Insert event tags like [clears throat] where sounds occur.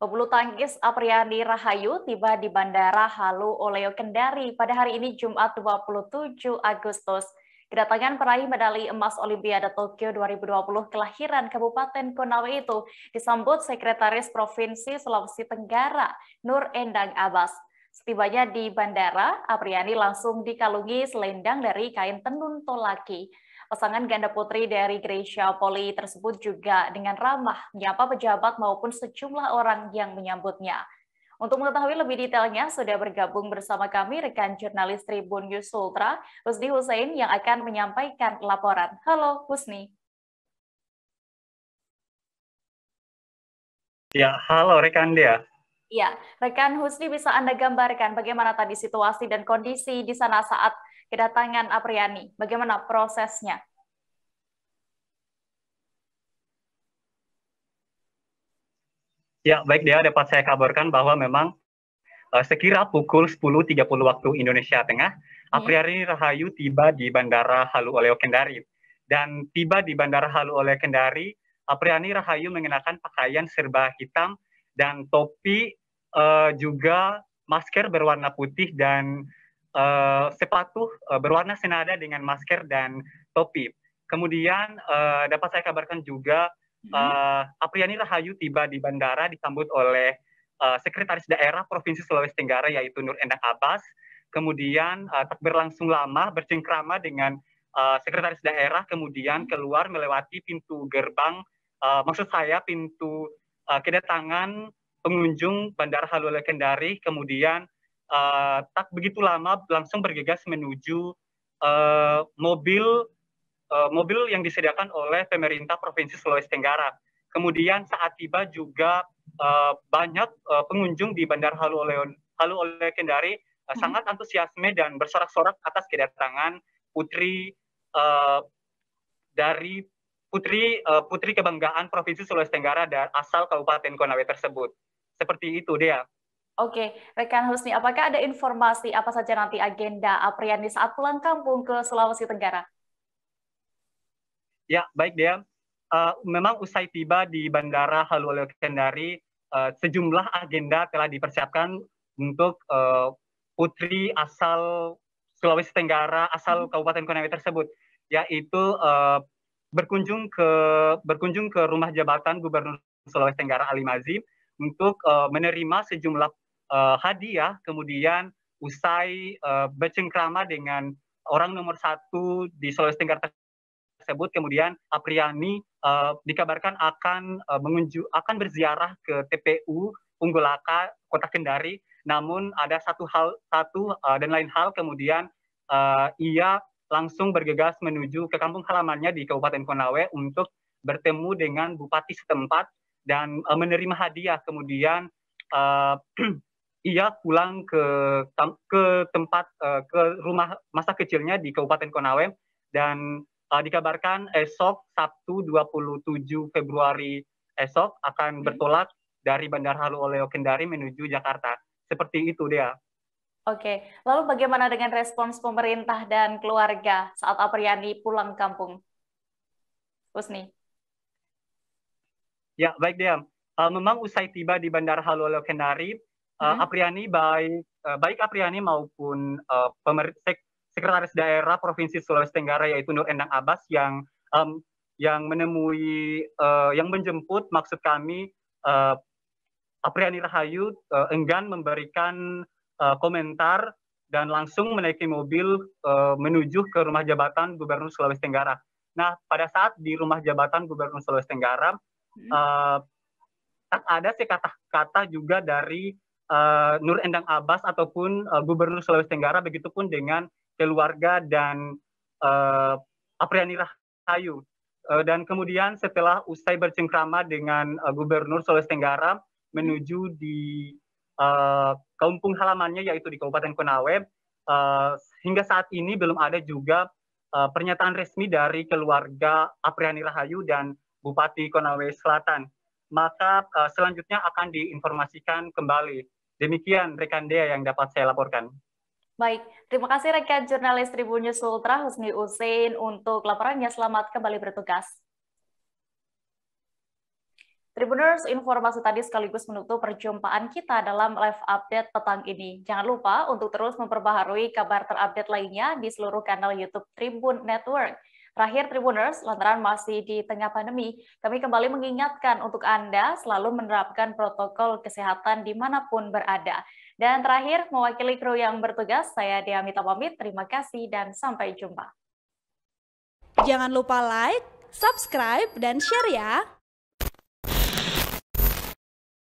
Pebulu tangkis Apriani Rahayu tiba di Bandara Halu Oleo Kendari pada hari ini Jumat 27 Agustus. Kedatangan peraih medali emas Olimpiade Tokyo 2020 kelahiran Kabupaten Konawe itu disambut Sekretaris Provinsi Sulawesi Tenggara Nur Endang Abbas. Setibanya di bandara, Apriani langsung dikalungi selendang dari kain tenun tolaki. Pasangan ganda putri dari Grecia Poli tersebut juga dengan ramah menyapa pejabat maupun sejumlah orang yang menyambutnya. Untuk mengetahui lebih detailnya, sudah bergabung bersama kami rekan jurnalis Tribun News Ultra, Husni Hussein, yang akan menyampaikan laporan. Halo, Husni. Ya, halo rekan dia. Ya, rekan Husni bisa Anda gambarkan bagaimana tadi situasi dan kondisi di sana saat kedatangan Apriani? Bagaimana prosesnya? Ya, baik dia dapat saya kabarkan bahwa memang uh, sekira pukul 10.30 waktu Indonesia Tengah, hmm. Apriani Rahayu tiba di Bandara Halu Oleo Kendari. Dan tiba di Bandara Halu Oleo Kendari, Apriani Rahayu mengenakan pakaian serba hitam dan topi uh, juga masker berwarna putih dan Eh, sepatu uh, berwarna senada dengan masker dan topi. Kemudian uh, dapat saya kabarkan juga uh, Apriani Rahayu tiba di bandara disambut oleh uh, Sekretaris Daerah Provinsi Sulawesi Tenggara yaitu Nur Endak Abbas. Kemudian uh, tak berlangsung lama bercengkrama dengan uh, Sekretaris Daerah kemudian hmm. keluar melewati pintu gerbang uh, maksud saya pintu uh, kedatangan pengunjung Bandara Halu Kendari kemudian Eh, tak begitu lama langsung bergegas menuju uh, mobil uh, mobil yang disediakan oleh pemerintah provinsi Sulawesi Tenggara. Kemudian saat tiba juga uh, banyak uh, pengunjung di Bandar Halu oleh Halu oleh Kendari uh, hmm. sangat antusiasme dan bersorak-sorak atas kedatangan putri uh, dari putri uh, putri kebanggaan provinsi Sulawesi Tenggara dan asal Kabupaten Konawe tersebut. Seperti itu dia. Oke, rekan Husni, apakah ada informasi apa saja nanti agenda Apriani saat pulang kampung ke Sulawesi Tenggara? Ya, baik dia, Uh, eh, memang usai tiba di Bandara Haluoleo Kendari, uh, eh, sejumlah agenda telah dipersiapkan untuk uh, putri asal Sulawesi Tenggara, asal hmm. Kabupaten Konawe tersebut, yaitu uh, berkunjung ke berkunjung ke rumah jabatan Gubernur Sulawesi Tenggara Ali Mazim untuk uh, menerima sejumlah uh, hadiah kemudian usai uh, bercengkrama dengan orang nomor satu di Sulawesi Tenggara tersebut kemudian Apriani uh, dikabarkan akan uh, akan berziarah ke TPU Unggulaka Kota Kendari namun ada satu hal satu uh, dan lain hal kemudian uh, ia langsung bergegas menuju ke kampung halamannya di Kabupaten Konawe untuk bertemu dengan bupati setempat dan uh, menerima hadiah kemudian uh, [clears throat] ia pulang ke ke tempat uh, ke rumah masa kecilnya di Kabupaten Konawe dan uh, dikabarkan esok Sabtu 27 Februari esok akan hmm. bertolak dari Bandar Halu Oleo Kendari menuju Jakarta. Seperti itu dia. Oke, lalu bagaimana dengan respons pemerintah dan keluarga saat Apriani pulang kampung? Husni. Ya, baik dia. Eh, memang usai tiba di Bandar Halu Oleo Kendari, uh, Apriani baik uh, baik Apriani maupun uh, sek sekretaris daerah provinsi Sulawesi Tenggara yaitu Nur Endang Abbas yang um, yang menemui uh, yang menjemput maksud kami uh, Apriani Rahayu uh, enggan memberikan uh, komentar dan langsung menaiki mobil uh, menuju ke rumah jabatan Gubernur Sulawesi Tenggara. Nah, pada saat di rumah jabatan Gubernur Sulawesi Tenggara hmm. uh, ada sih kata-kata juga dari uh, Nur Endang Abbas ataupun uh, Gubernur Sulawesi Tenggara begitupun dengan keluarga dan uh, Apriani Rahayu. Uh, dan kemudian setelah usai bercengkrama dengan uh, Gubernur Sulawesi Tenggara menuju di uh, kampung halamannya yaitu di Kabupaten Konawe, uh, hingga saat ini belum ada juga uh, pernyataan resmi dari keluarga Apriani Rahayu dan Bupati Konawe Selatan maka uh, selanjutnya akan diinformasikan kembali. Demikian rekan Dea yang dapat saya laporkan. Baik, terima kasih rekan jurnalis Tribun News Ultra Husni Usin untuk laporannya. Selamat kembali bertugas. Tribuners, informasi tadi sekaligus menutup perjumpaan kita dalam live update petang ini. Jangan lupa untuk terus memperbaharui kabar terupdate lainnya di seluruh kanal YouTube Tribun Network. Terakhir Tribuners, lantaran masih di tengah pandemi, kami kembali mengingatkan untuk Anda selalu menerapkan protokol kesehatan dimanapun berada. Dan terakhir, mewakili kru yang bertugas, saya Diamita pamit, terima kasih dan sampai jumpa. Jangan lupa like, subscribe, dan share ya!